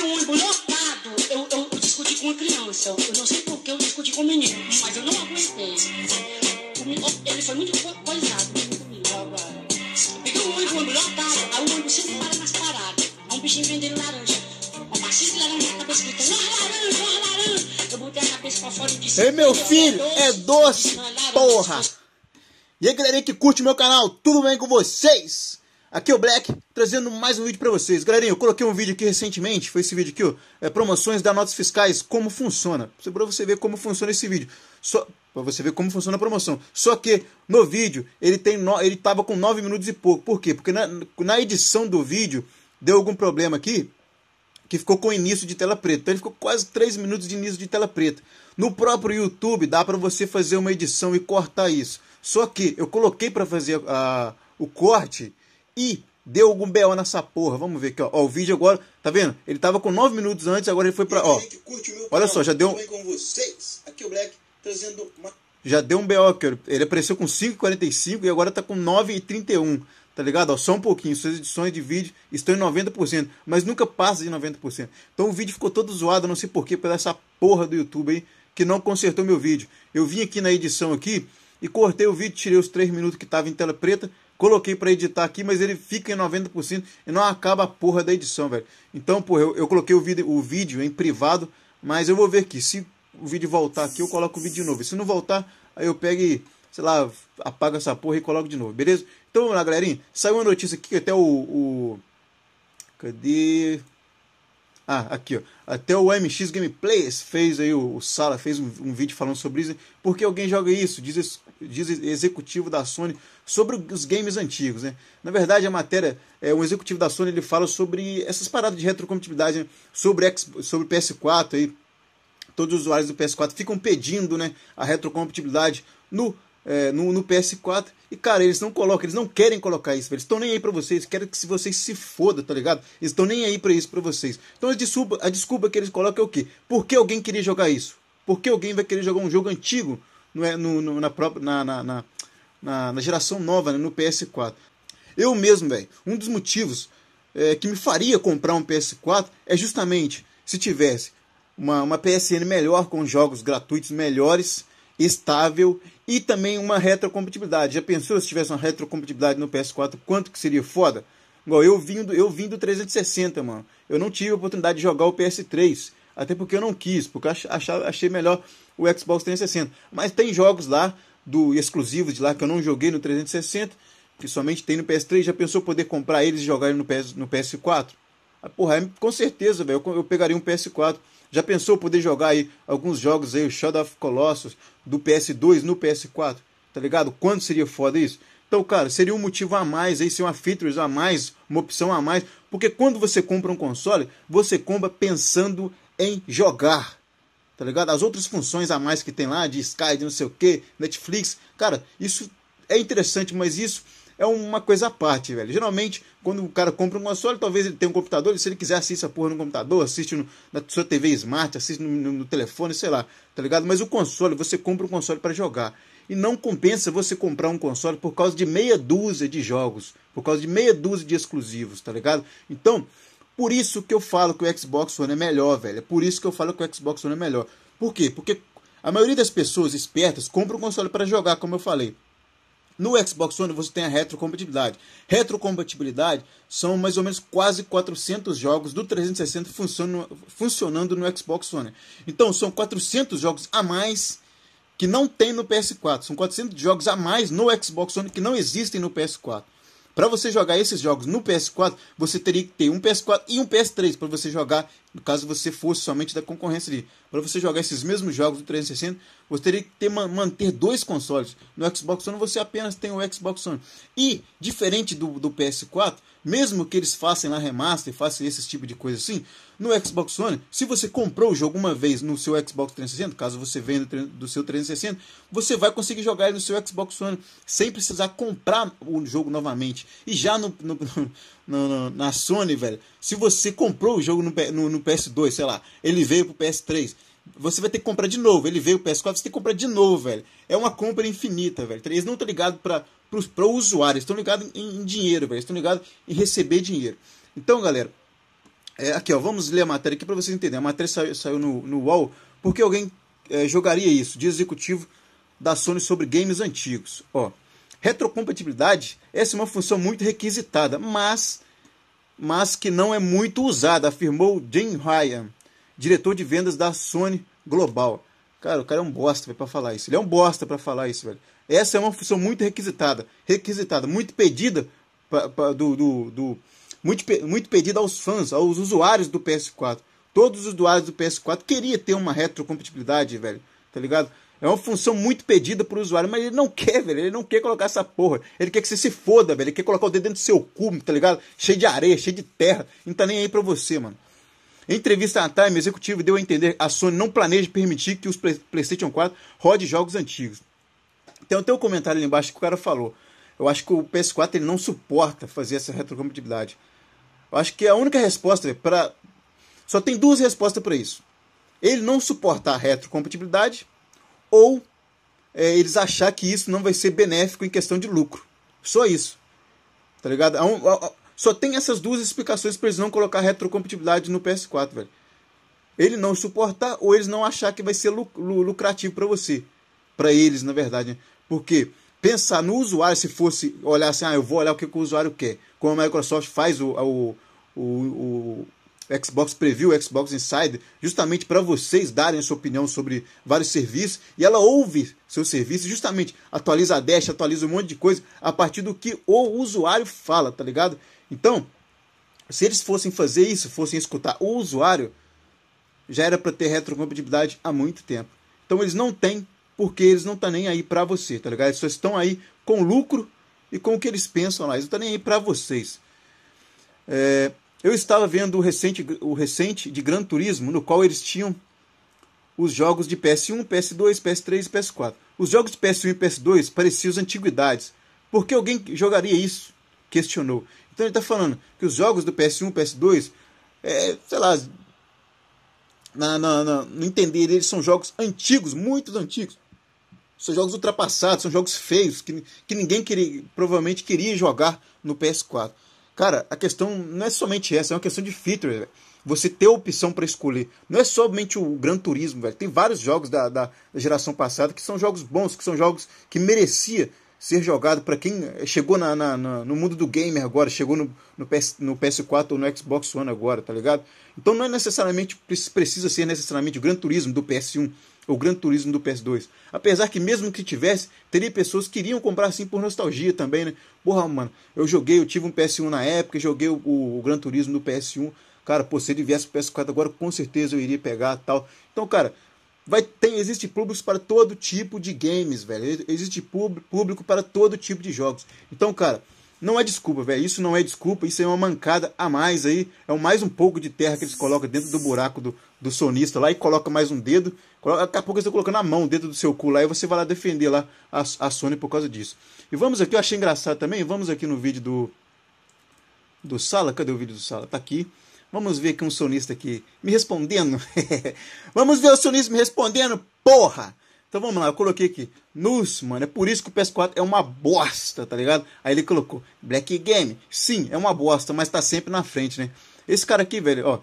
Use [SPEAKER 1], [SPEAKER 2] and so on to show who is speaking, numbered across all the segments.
[SPEAKER 1] de ônibus lotado, eu, eu, discuti com uma criança. Eu não sei por que eu discuti com o menino, mas eu não aguentei. Ele foi muito coisado comigo. Peguei um ônibus lotado, aí o ônibus sempre para nas paradas. Aí um bichinho vendendo laranja. Uma baixinha de laranja na cabeça gritando, uma laranja, uma laranja. Eu botei a cabeça pra fora e disse... Ei, meu filho, é doce, porra! E aí, galerinha que curte meu canal, tudo bem com vocês? Aqui é o Black, trazendo mais um vídeo para vocês. Galerinha, eu coloquei um vídeo aqui recentemente, foi esse vídeo aqui, ó, é, promoções da notas fiscais, como funciona. Para você ver como funciona esse vídeo. Só para você ver como funciona a promoção. Só que no vídeo ele tem no, ele tava com 9 minutos e pouco. Por quê? Porque na, na edição do vídeo deu algum problema aqui que ficou com início de tela preta. Então ele ficou quase 3 minutos de início de tela preta. No próprio YouTube dá para você fazer uma edição e cortar isso. Só que eu coloquei para fazer a, a, o corte e deu algum BO nessa porra. Vamos ver aqui, ó. ó. O vídeo agora, tá vendo? Ele tava com 9 minutos antes, agora ele foi pra. Ó, olha só, já deu. Já deu um BO aqui, é Ele apareceu com 5,45 e agora tá com 9,31. Tá ligado? Ó, só um pouquinho. Suas edições de vídeo estão em 90%, mas nunca passa de 90%. Então o vídeo ficou todo zoado, não sei porquê, pela essa porra do YouTube aí, que não consertou meu vídeo. Eu vim aqui na edição aqui e cortei o vídeo, tirei os 3 minutos que tava em tela preta Coloquei para editar aqui, mas ele fica em 90% e não acaba a porra da edição, velho. Então, porra, eu, eu coloquei o vídeo, o vídeo em privado, mas eu vou ver aqui. Se o vídeo voltar aqui, eu coloco o vídeo de novo. Se não voltar, aí eu pego e, sei lá, apago essa porra e coloco de novo, beleza? Então, vamos lá, galerinha. Saiu uma notícia aqui que até o. o... Cadê? Ah, aqui, ó. Até o MX Gameplays fez aí, o, o Sala fez um, um, vídeo falando sobre isso. Por que alguém joga isso? Diz, diz executivo da Sony sobre os games antigos, né? Na verdade, a matéria, é, o executivo da Sony, ele fala sobre essas paradas de retrocompatibilidade, né? sobre, X, sobre PS4 aí. Todos os usuários do PS4 ficam pedindo, né, a retrocompatibilidade no é, no, no, PS4. E, cara, eles não colocam, eles não querem colocar isso, eles estão nem aí pra vocês, querem que se vocês se fodam, tá ligado? Eles estão nem aí pra isso pra vocês. Então a desculpa, a desculpa que eles colocam é o quê? Por que alguém queria jogar isso? Por que alguém vai querer jogar um jogo antigo no, é, no, no na, própria, na, na, na, na, geração nova, né, no PS4? Eu mesmo, velho, um dos motivos é, que me faria comprar um PS4 é justamente se tivesse uma, uma PSN melhor, com jogos gratuitos melhores estável e também uma retrocompatibilidade. Já pensou se tivesse uma retrocompatibilidade no PS4, quanto que seria foda? Igual eu vim do, eu vim do 360, mano. Eu não tive a oportunidade de jogar o PS3, até porque eu não quis, porque eu achava, achei melhor o Xbox 360. Mas tem jogos lá do exclusivos de lá que eu não joguei no 360, que somente tem no PS3. Já pensou poder comprar eles e jogar no, PS, no PS4? Ah, porra, é, com certeza, velho, eu, eu pegaria um PS4. Já pensou poder jogar aí alguns jogos aí, o Shadow of Colossus do PS2 no PS4? Tá ligado? Quanto seria foda isso? Então, cara, seria um motivo a mais aí, ser uma features a mais, uma opção a mais, porque quando você compra um console, você compra pensando em jogar. Tá ligado? As outras funções a mais que tem lá, de Sky, de não sei o que, Netflix, cara, isso é interessante, mas isso é uma coisa à parte, velho. Geralmente, quando o cara compra um console, talvez ele tenha um computador, se ele quiser assistir a porra no computador, assiste no, na sua TV smart, assiste no, no, no telefone, sei lá, tá ligado? Mas o console, você compra um console para jogar. E não compensa você comprar um console por causa de meia dúzia de jogos, por causa de meia dúzia de exclusivos, tá ligado? Então, por isso que eu falo que o Xbox One é melhor, velho. É por isso que eu falo que o Xbox One é melhor. Por quê? Porque a maioria das pessoas espertas compra um console para jogar, como eu falei. No Xbox One você tem a retrocompatibilidade. Retrocompatibilidade são mais ou menos quase 400 jogos do 360 funcionando, funcionando no Xbox One. Então são 400 jogos a mais que não tem no PS4. São 400 jogos a mais no Xbox One que não existem no PS4. Para você jogar esses jogos no PS4, você teria que ter um PS4 e um PS3 para você jogar no caso você fosse somente da concorrência ali. Para você jogar esses mesmos jogos do 360, você teria que ter, manter dois consoles. No Xbox One você apenas tem o Xbox One. E, diferente do, do PS4, mesmo que eles façam lá remaster, façam esse tipo de coisa assim, no Xbox One, se você comprou o jogo uma vez no seu Xbox 360, caso você venha do, seu 360, você vai conseguir jogar ele no seu Xbox One sem precisar comprar o jogo novamente. E já no, no, no, no, na Sony, velho, se você comprou o jogo no, no, no, PS2, sei lá, ele veio pro PS3, você vai ter que comprar de novo. Ele veio pro PS4, você tem que comprar de novo, velho. É uma compra infinita, velho. Eles não estão ligados para o usuário, eles estão ligados em, em, dinheiro, velho. estão ligados em receber dinheiro. Então, galera, é, aqui, ó, vamos ler a matéria aqui para vocês entenderem. A matéria saiu, saiu no, no UOL, porque alguém é, jogaria isso, de executivo da Sony sobre games antigos. Ó, Retrocompatibilidade, essa é uma função muito requisitada, mas, mas que não é muito usada, afirmou Jim Ryan, diretor de vendas da Sony Global. Cara, o cara é um bosta para falar isso. Ele é um bosta para falar isso, velho. Essa é uma função muito requisitada, requisitada, muito pedida pra, pra, do, do, do muito, muito pedida aos fãs, aos usuários do PS4. Todos os usuários do PS4 queria ter uma retrocompatibilidade, velho. Tá ligado? É uma função muito pedida pro usuário, mas ele não quer, velho. Ele não quer colocar essa porra. Ele quer que você se foda, velho. Ele quer colocar o dedo dentro do seu cu, tá ligado? Cheio de areia, cheio de terra. Não tá nem aí pra você, mano. Em entrevista à Time, o executivo deu a entender a Sony não planeja permitir que os PlayStation 4 rode jogos antigos. Tem até um comentário ali embaixo que o cara falou. Eu acho que o PS4 ele não suporta fazer essa retrocompatibilidade. Eu acho que a única resposta é para só tem duas respostas para isso. Ele não suporta a retrocompatibilidade ou é, eles achar que isso não vai ser benéfico em questão de lucro. Só isso. Tá ligado? É só tem essas duas explicações para eles não colocar retrocompatibilidade no PS4, velho. Ele não suportar ou eles não achar que vai ser lucrativo para você. Para eles, na verdade. Né? Porque pensar no usuário, se fosse olhar assim, ah, eu vou olhar o que, o usuário quer. Como a Microsoft faz o, o, o, o Xbox Preview, Xbox Inside, justamente para vocês darem sua opinião sobre vários serviços. E ela ouve seu serviço, justamente atualiza a dash, atualiza um monte de coisa a partir do que o usuário fala, tá ligado? Então, se eles fossem fazer isso, fossem escutar o usuário, já era para ter retrocompatibilidade há muito tempo. Então eles não têm, porque eles não estão tá nem aí para você, tá ligado? Eles só estão aí com lucro e com o que eles pensam lá. Eles não estão tá nem aí para vocês. É, eu estava vendo o recente, o recente de Gran Turismo, no qual eles tinham os jogos de PS1, PS2, PS3 e PS4. Os jogos de PS1 e PS2 pareciam as antiguidades. Por que alguém jogaria isso? Questionou. Então ele está falando que os jogos do PS1 PS2, é, sei lá, na, na, no entender deles, são jogos antigos, muito antigos. São jogos ultrapassados, são jogos feios, que, que ninguém queria, provavelmente queria jogar no PS4. Cara, a questão não é somente essa, é uma questão de feature, Você ter opção para escolher. Não é somente o Gran Turismo, velho. Tem vários jogos da, da geração passada que são jogos bons, que são jogos que merecia ser jogado para quem chegou na, na, na, no mundo do gamer agora, chegou no, no, PS, no PS4 ou no Xbox One agora, tá ligado? Então não é necessariamente precisa ser necessariamente o Gran Turismo do PS1 o Gran Turismo do PS2. Apesar que mesmo que tivesse, teria pessoas que iriam comprar assim por nostalgia também, né? Porra, mano, eu joguei, eu tive um PS1 na época, joguei o, o Gran Turismo do PS1. Cara, pô, se ele viesse o PS4 agora, com certeza eu iria pegar tal. Então, cara, vai tem existe públicos para todo tipo de games, velho. Existe público para todo tipo de jogos. Então, cara, não é desculpa, velho. Isso não é desculpa. Isso é uma mancada a mais aí. É mais um pouco de terra que eles colocam dentro do buraco do, do sonista lá e coloca mais um dedo. Coloca, daqui a pouco eles estão colocando a mão dentro do seu cu lá e você vai lá defender lá a, a Sony por causa disso. E vamos aqui, eu achei engraçado também. Vamos aqui no vídeo do. Do Sala. Cadê o vídeo do Sala? Tá aqui. Vamos ver aqui um sonista aqui me respondendo. Vamos ver o sonista me respondendo, porra! Então vamos lá, eu coloquei aqui. Nus, mano, é por isso que o PS4 é uma bosta, tá ligado? Aí ele colocou Black Game. Sim, é uma bosta, mas tá sempre na frente, né? Esse cara aqui, velho, ó.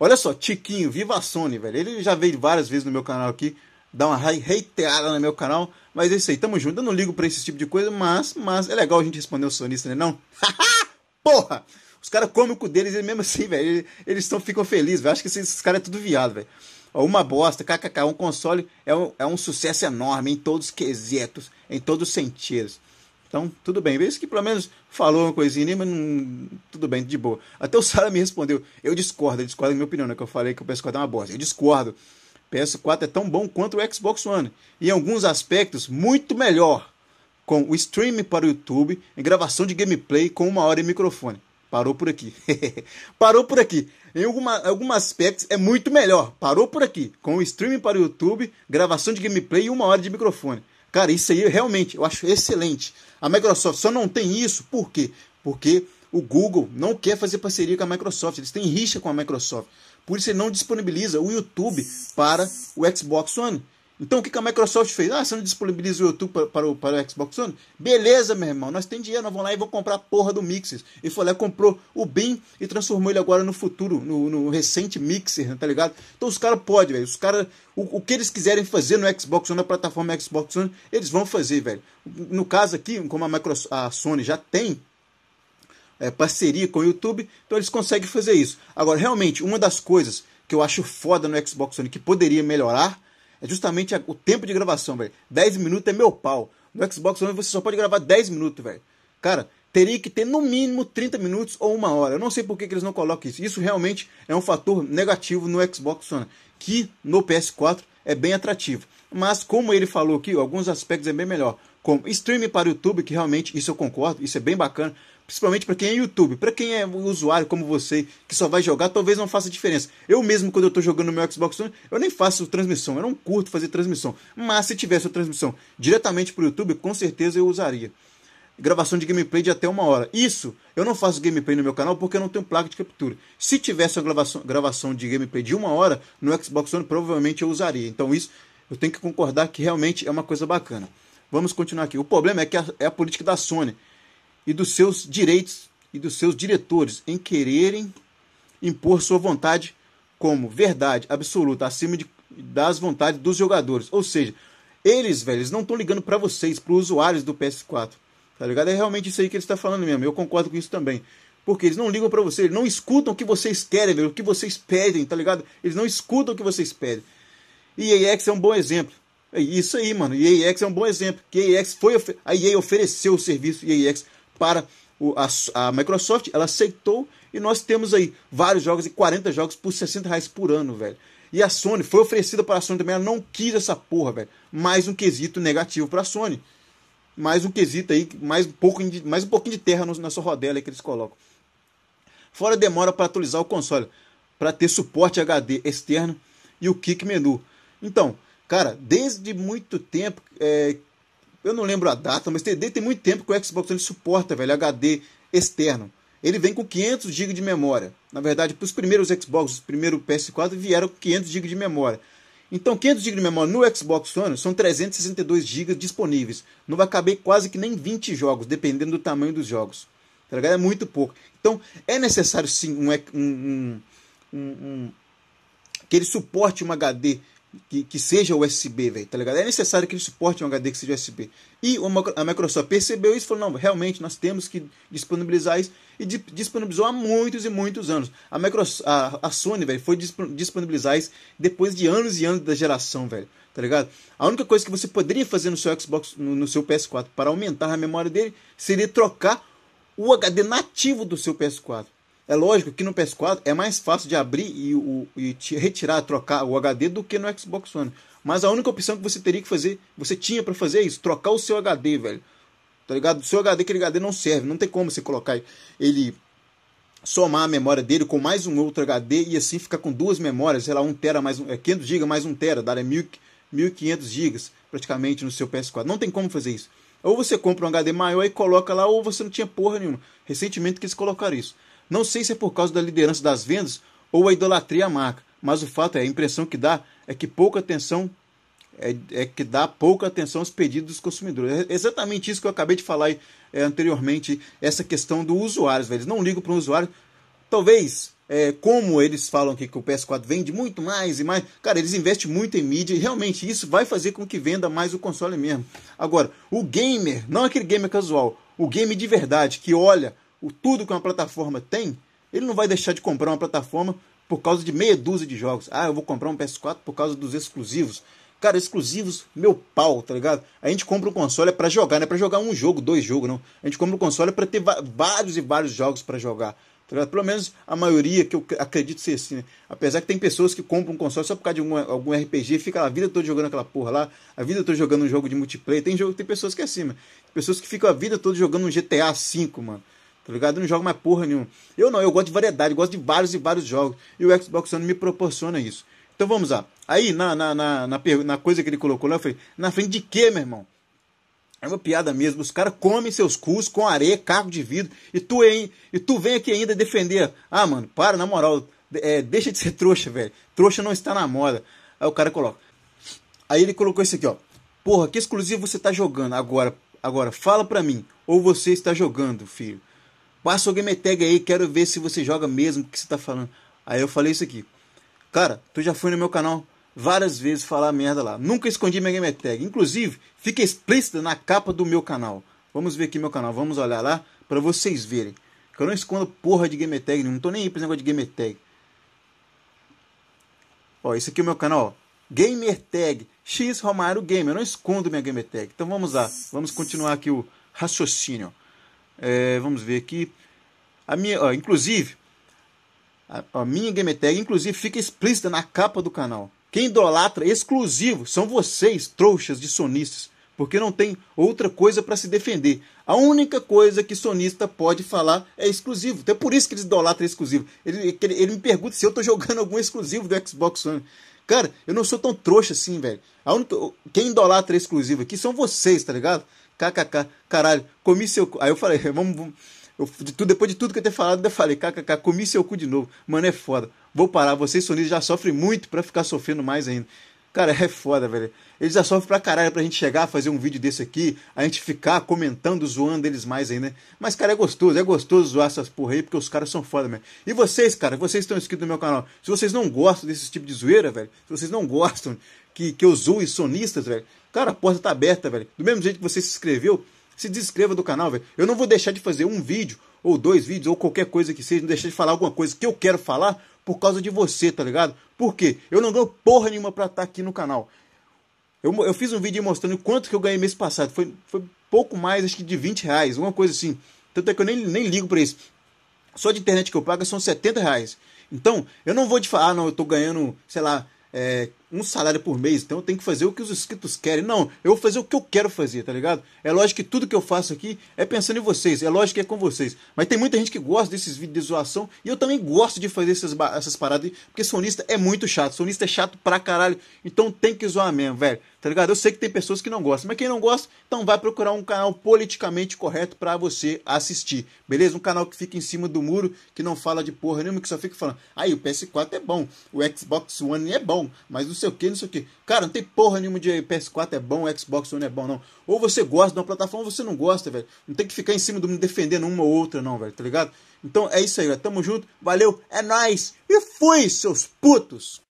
[SPEAKER 1] Olha só, Tiquinho, viva a Sony, velho. Ele já veio várias vezes no meu canal aqui. Dá uma reiteada no meu canal. Mas é isso aí, tamo junto. Eu não ligo pra esse tipo de coisa, mas, mas é legal a gente responder o sonista, né? Não? Porra! Os caras comem o cu deles e mesmo assim, velho, eles tão, ficam felizes, velho. Acho que esses, esses caras é tudo viado, velho uma bosta, kkk, um console é um, é um sucesso enorme em todos os quesitos, em todos os sentidos. Então, tudo bem. Veja que pelo menos falou uma coisinha, mas tudo bem, de boa. Até o Sara me respondeu. Eu discordo, eu discordo da minha opinião, né? Que eu falei que o PS4 é uma bosta. Eu discordo. PS4 é tão bom quanto o Xbox One. E em alguns aspectos, muito melhor. Com o streaming para o YouTube, em gravação de gameplay com uma hora e microfone. Parou por aqui. Parou por aqui. Em alguma, alguns aspectos é muito melhor. Parou por aqui. Com o streaming para o YouTube, gravação de gameplay e uma hora de microfone. Cara, isso aí realmente eu acho excelente. A Microsoft só não tem isso por quê? Porque o Google não quer fazer parceria com a Microsoft. Eles têm rixa com a Microsoft. Por isso ele não disponibiliza o YouTube para o Xbox One. Então o que, que a Microsoft fez? Ah, você não disponibiliza o YouTube para, para, o, para o Xbox One? Beleza, meu irmão, nós tem dinheiro, nós vamos lá e vamos comprar a porra do Mixer. E foi lá, comprou o BIM e transformou ele agora no futuro, no, no recente Mixer, tá ligado? Então os caras podem, velho. Os caras, o, o que eles quiserem fazer no Xbox One, na plataforma Xbox One, eles vão fazer, velho. No caso aqui, como a, Microsoft, a Sony já tem é, parceria com o YouTube, então eles conseguem fazer isso. Agora, realmente, uma das coisas que eu acho foda no Xbox One que poderia melhorar é justamente o tempo de gravação, velho. 10 minutos é meu pau. No Xbox One você só pode gravar 10 minutos, velho. Cara, teria que ter no mínimo 30 minutos ou uma hora. Eu não sei por que, que, eles não colocam isso. Isso realmente é um fator negativo no Xbox One, que no PS4 é bem atrativo. Mas como ele falou aqui, alguns aspectos é bem melhor. Como streaming para o YouTube, que realmente isso eu concordo, isso é bem bacana. Principalmente para quem é YouTube, para quem é usuário como você, que só vai jogar, talvez não faça diferença. Eu mesmo, quando eu estou jogando no meu Xbox One, eu nem faço transmissão, eu não curto fazer transmissão. Mas se tivesse a transmissão diretamente para o YouTube, com certeza eu usaria. Gravação de gameplay de até uma hora. Isso, eu não faço gameplay no meu canal porque eu não tenho placa de captura. Se tivesse a gravação, gravação de gameplay de uma hora no Xbox One, provavelmente eu usaria. Então isso, eu tenho que concordar que realmente é uma coisa bacana. Vamos continuar aqui. O problema é que a, é a política da Sony e dos seus direitos e dos seus diretores em quererem impor sua vontade como verdade absoluta acima de, das vontades dos jogadores. Ou seja, eles, velho, eles não estão ligando para vocês, para os usuários do PS4. Tá ligado? É realmente isso aí que ele está falando mesmo. Eu concordo com isso também. Porque eles não ligam para vocês, eles não escutam o que vocês querem, velho, o que vocês pedem, tá ligado? Eles não escutam o que vocês pedem. E EAX é um bom exemplo. É isso aí, mano. EAX é um bom exemplo. Que EAX foi a EA ofereceu o serviço EAX para o, a, a, Microsoft, ela aceitou e nós temos aí vários jogos e 40 jogos por 60 reais por ano, velho. E a Sony foi oferecida para a Sony também, ela não quis essa porra, velho. Mais um quesito negativo para a Sony. Mais um quesito aí, mais um, pouco de, mais um pouquinho de terra na sua rodela que eles colocam. Fora demora para atualizar o console, para ter suporte HD externo e o kick menu. Então, cara, desde muito tempo é, eu não lembro a data, mas tem, tem muito tempo que o Xbox One suporta, velho, HD externo. Ele vem com 500 GB de memória. Na verdade, para os primeiros Xbox, os primeiros PS4 vieram com 500 GB de memória. Então, 500 GB de memória no Xbox One são 362 GB disponíveis. Não vai caber quase que nem 20 jogos, dependendo do tamanho dos jogos. Tá É muito pouco. Então, é necessário sim um, um, um, um que ele suporte um HD que, que seja USB, velho, tá ligado? É necessário que ele suporte um HD que seja USB. E uma, a Microsoft percebeu isso e falou: não, realmente nós temos que disponibilizar isso. E di, disponibilizou há muitos e muitos anos. A, Microsoft, a, a Sony, velho, foi disponibilizar isso depois de anos e anos da geração, velho, tá ligado? A única coisa que você poderia fazer no seu Xbox, no, no seu PS4 para aumentar a memória dele seria trocar o HD nativo do seu PS4. É lógico que no PS4 é mais fácil de abrir e, o, e retirar, trocar o HD do que no Xbox One. Mas a única opção que você teria que fazer, você tinha para fazer é isso, trocar o seu HD, velho. Tá ligado? O seu HD, aquele HD não serve, não tem como você colocar ele somar a memória dele com mais um outro HD e assim ficar com duas memórias, sei lá, 1 tera mais um, é 500 GB mais 1 tera, daria 1.500 GB praticamente no seu PS4. Não tem como fazer isso. Ou você compra um HD maior e coloca lá, ou você não tinha porra nenhuma. Recentemente que eles colocaram isso. Não sei se é por causa da liderança das vendas ou a idolatria à marca, mas o fato é, a impressão que dá é que pouca atenção é, é que dá pouca atenção aos pedidos dos consumidores. É exatamente isso que eu acabei de falar é, anteriormente, essa questão do usuário. Eles não ligam para o usuário. Talvez, é, como eles falam que, que o PS4 vende muito mais e mais, cara, eles investem muito em mídia e realmente isso vai fazer com que venda mais o console mesmo. Agora, o gamer, não aquele gamer casual, o game de verdade que olha o tudo que uma plataforma tem, ele não vai deixar de comprar uma plataforma por causa de meia dúzia de jogos. Ah, eu vou comprar um PS4 por causa dos exclusivos. Cara, exclusivos, meu pau, tá ligado? A gente compra um console é para jogar, não é para jogar um jogo, dois jogos, não. A gente compra um console é para ter vários e vários jogos para jogar. Tá Pelo menos a maioria que eu acredito ser assim, né? Apesar que tem pessoas que compram um console só por causa de algum, algum RPG, fica a vida toda jogando aquela porra lá, a vida toda jogando um jogo de multiplayer. Tem jogo, tem pessoas que é assim, mano. Pessoas que ficam a vida toda jogando um GTA V, mano tá ligado? Eu não jogo mais porra nenhuma. Eu não, eu gosto de variedade, gosto de vários e vários jogos. E o Xbox One me proporciona isso. Então vamos lá. Aí, na, na, na, na, na coisa que ele colocou lá, eu falei, na frente de quê, meu irmão? É uma piada mesmo. Os caras comem seus cus com areia, caco de vidro. E tu, hein? E tu vem aqui ainda defender. Ah, mano, para, na moral. É, deixa de ser trouxa, velho. Trouxa não está na moda. Aí o cara coloca. Aí ele colocou isso aqui, ó. Porra, que exclusivo você tá jogando agora? Agora, fala pra mim. Ou você está jogando, filho? Passa o game tag aí, quero ver se você joga mesmo o que você tá falando. Aí eu falei isso aqui. Cara, tu já foi no meu canal várias vezes falar merda lá. Nunca escondi minha game tag. Inclusive, fica explícita na capa do meu canal. Vamos ver aqui meu canal, vamos olhar lá para vocês verem. Que eu não escondo porra de game tag, não tô nem aí pra esse negócio de game tag. Ó, esse aqui é o meu canal, ó. Gamer Tag, X Romário Gamer, eu não escondo minha gamer tag. Então vamos lá, vamos continuar aqui o raciocínio. É, vamos ver aqui. A minha, ó, inclusive, a, a, minha game tag, inclusive, fica explícita na capa do canal. Quem idolatra exclusivo são vocês, trouxas de sonistas, porque não tem outra coisa para se defender. A única coisa que sonista pode falar é exclusivo. Então é por isso que eles idolatram exclusivo. Ele, ele, ele me pergunta se eu estou jogando algum exclusivo do Xbox One. Cara, eu não sou tão trouxa assim, velho. A única, quem idolatra exclusivo aqui são vocês, tá ligado? kkk, caralho, comi seu cu. Aí eu falei, vamos. vamos eu, de tudo, depois de tudo que eu ter falado, eu falei, kkk, comi seu cu de novo. Mano, é foda. Vou parar, vocês sonistas já sofrem muito para ficar sofrendo mais ainda. Cara, é foda, velho. Eles já sofrem pra caralho pra gente chegar, fazer um vídeo desse aqui, a gente ficar comentando, zoando eles mais ainda. Né? Mas, cara, é gostoso, é gostoso zoar essas porra aí, porque os caras são foda, velho. E vocês, cara, vocês estão inscritos no meu canal. Se vocês não gostam desse tipo de zoeira, velho, se vocês não gostam que, que eu zoe sonistas, velho, Cara, a porta tá aberta, velho. Do mesmo jeito que você se inscreveu, se desinscreva do canal, velho. Eu não vou deixar de fazer um vídeo, ou dois vídeos, ou qualquer coisa que seja, não deixar de falar alguma coisa que eu quero falar por causa de você, tá ligado? Por quê? Eu não ganho porra nenhuma pra estar tá aqui no canal. Eu, eu fiz um vídeo mostrando quanto que eu ganhei mês passado. Foi, foi pouco mais, acho que de 20 reais, alguma coisa assim. Tanto é que eu nem, nem ligo pra isso. Só de internet que eu pago são 70 reais. Então, eu não vou te falar, ah, não, eu tô ganhando, sei lá, é, um salário por mês, então eu tenho que fazer o que os inscritos querem. Não, eu vou fazer o que eu quero fazer, tá ligado? É lógico que tudo que eu faço aqui é pensando em vocês, é lógico que é com vocês. Mas tem muita gente que gosta desses vídeos de zoação e eu também gosto de fazer essas, essas paradas, porque sonista é muito chato, sonista é chato pra caralho, então tem que zoar mesmo, velho. Tá ligado? Eu sei que tem pessoas que não gostam, mas quem não gosta, então vai procurar um canal politicamente correto para você assistir, beleza? Um canal que fica em cima do muro, que não fala de porra nenhuma, que só fica falando, aí o PS4 é bom, o Xbox One é bom, mas o sei o que, não sei o que. Cara, não tem porra nenhuma de PS4 é bom, Xbox One é bom, não. Ou você gosta de uma plataforma ou você não gosta, velho. Não tem que ficar em cima do mundo defendendo uma ou outra, não, velho, tá ligado? Então é isso aí, velho. Tamo junto, valeu, é nóis. E fui, seus putos!